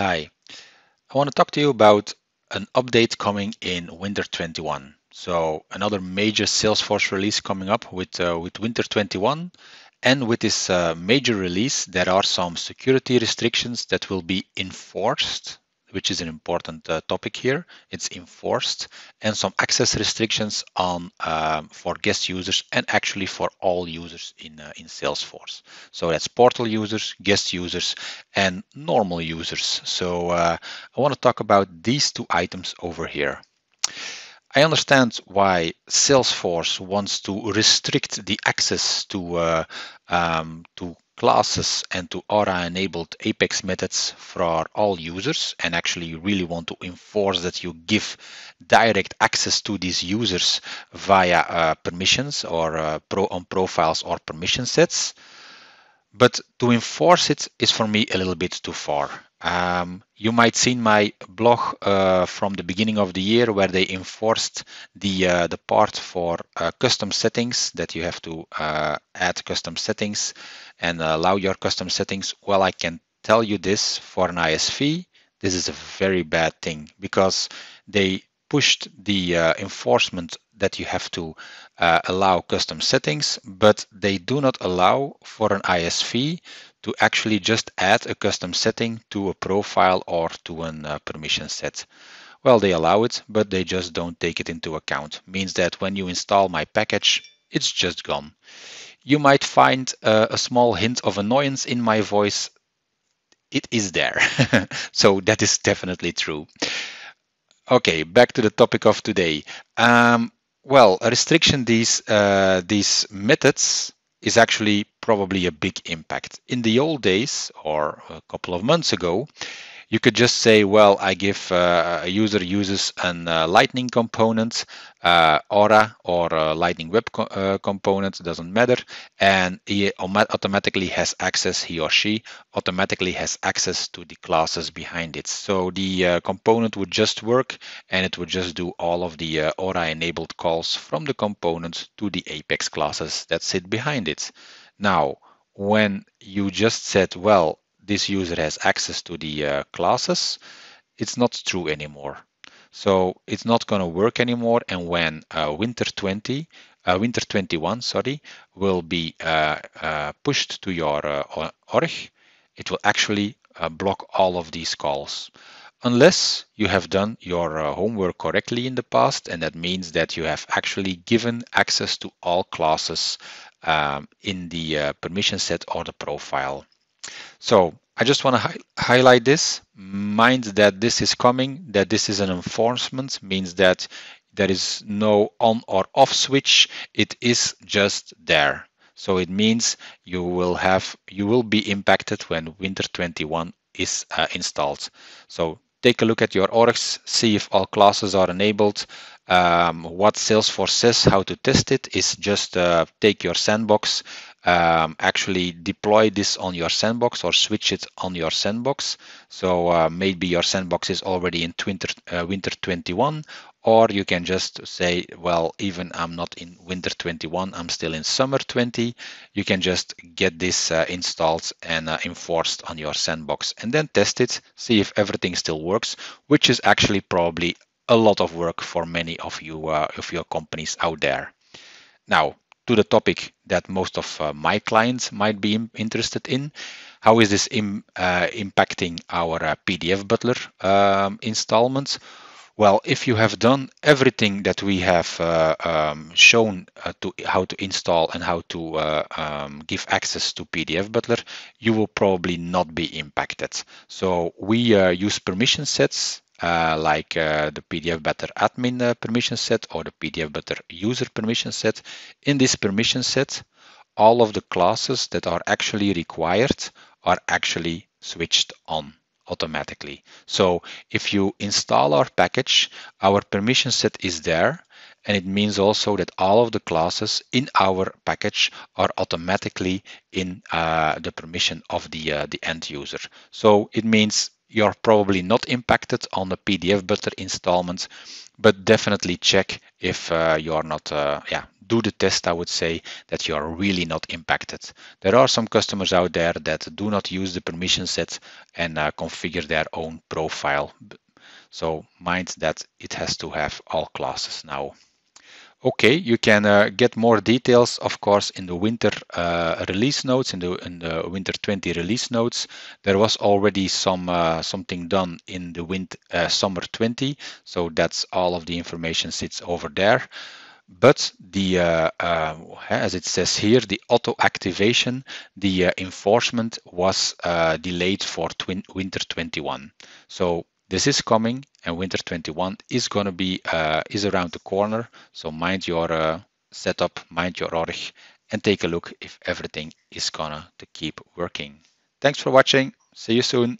Hi, I want to talk to you about an update coming in winter 21. So another major Salesforce release coming up with uh, with winter 21, and with this uh, major release, there are some security restrictions that will be enforced which is an important uh, topic here. It's enforced and some access restrictions on um, for guest users and actually for all users in uh, in Salesforce. So that's portal users, guest users, and normal users. So uh, I want to talk about these two items over here. I understand why Salesforce wants to restrict the access to uh, um, to classes and to aura-enabled Apex methods for all users and actually you really want to enforce that you give direct access to these users via uh, permissions or uh, pro on profiles or permission sets. But to enforce it is for me a little bit too far. Um, you might seen my blog uh, from the beginning of the year where they enforced the uh, the part for uh, custom settings that you have to uh, add custom settings and allow your custom settings. Well, I can tell you this for an ISV, this is a very bad thing because they pushed the uh, enforcement that you have to uh, allow custom settings, but they do not allow for an ISV to actually just add a custom setting to a profile or to an uh, permission set. Well, they allow it, but they just don't take it into account. Means that when you install my package, it's just gone. You might find uh, a small hint of annoyance in my voice. It is there. so that is definitely true. Okay, back to the topic of today. Um, well, restriction these uh, these methods is actually probably a big impact. In the old days, or a couple of months ago, you could just say, well, I give uh, a user uses an uh, Lightning component, uh, Aura or uh, Lightning Web co uh, component, doesn't matter, and he automatically has access, he or she automatically has access to the classes behind it. So the component would just work and it would just do all of the Aura enabled calls from the component to the Apex classes that sit behind it. Now, when you just said, well, this user has access to the uh, classes, it's not true anymore. So it's not going to work anymore. And when uh, Winter 20, uh, Winter 21, sorry, will be uh, uh, pushed to your uh, org, it will actually block all of these calls. Unless you have done your homework correctly in the past, and that means that you have actually given access to all classes um, in the permission set or the profile. So I just want to hi highlight this. Mind that this is coming, that this is an enforcement, means that there is no on or off switch. It is just there. So it means you will have you will be impacted when Winter 21 is uh, installed. So take a look at your orgs, see if all classes are enabled. Um, what Salesforce says how to test it is just uh, take your sandbox, um, actually deploy this on your sandbox or switch it on your sandbox. So uh, maybe your sandbox is already in winter, uh, winter 21, or you can just say, well, even I'm not in winter 21, I'm still in summer 20. You can just get this uh, installed and uh, enforced on your sandbox and then test it, see if everything still works, which is actually probably a lot of work for many of you uh, of your companies out there. Now, to the topic that most of uh, my clients might be interested in. How is this Im uh, impacting our uh, PDF Butler um, installments? Well, if you have done everything that we have uh, um, shown uh, to how to install and how to uh, um, give access to PDF Butler, you will probably not be impacted. So we uh, use permission sets uh, like uh, the PDF Better admin uh, permission set or the PDF Better user permission set. In this permission set, all of the classes that are actually required are actually switched on automatically. So if you install our package, our permission set is there. And it means also that all of the classes in our package are automatically in uh, the permission of the, uh, the end user. So it means you're probably not impacted on the PDF Butter installment, but definitely check if uh, you are not, uh, yeah, do the test, I would say, that you are really not impacted. There are some customers out there that do not use the permission set and uh, configure their own profile. So mind that it has to have all classes now. Okay, you can uh, get more details, of course, in the winter uh, release notes, in the, in the winter 20 release notes. There was already some uh, something done in the wind, uh, summer 20, so that's all of the information sits over there. But the, uh, uh, as it says here, the auto activation, the enforcement was delayed for winter 21. So this is coming and winter 21 is going to be uh, is around the corner. So mind your uh, setup, mind your org and take a look if everything is gonna to keep working. Thanks for watching. See you soon.